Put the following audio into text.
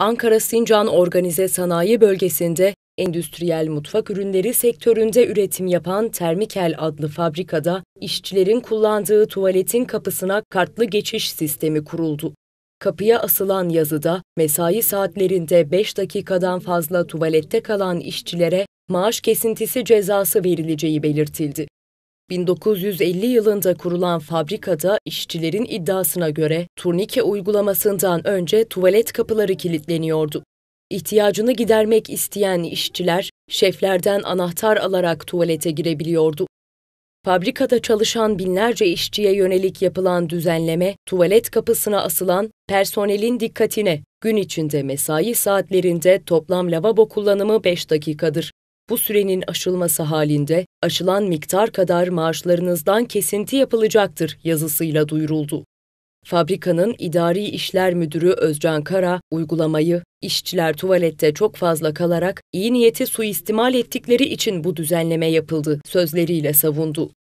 Ankara Sincan Organize Sanayi Bölgesi'nde endüstriyel mutfak ürünleri sektöründe üretim yapan Termikel adlı fabrikada işçilerin kullandığı tuvaletin kapısına kartlı geçiş sistemi kuruldu. Kapıya asılan yazıda mesai saatlerinde 5 dakikadan fazla tuvalette kalan işçilere maaş kesintisi cezası verileceği belirtildi. 1950 yılında kurulan fabrikada işçilerin iddiasına göre turnike uygulamasından önce tuvalet kapıları kilitleniyordu. İhtiyacını gidermek isteyen işçiler şeflerden anahtar alarak tuvalete girebiliyordu. Fabrikada çalışan binlerce işçiye yönelik yapılan düzenleme, tuvalet kapısına asılan personelin dikkatine, gün içinde mesai saatlerinde toplam lavabo kullanımı 5 dakikadır. Bu sürenin aşılması halinde aşılan miktar kadar maaşlarınızdan kesinti yapılacaktır yazısıyla duyuruldu. Fabrikanın idari işler müdürü Özcan Kara uygulamayı işçiler tuvalette çok fazla kalarak iyi niyeti suistimal ettikleri için bu düzenleme yapıldı sözleriyle savundu.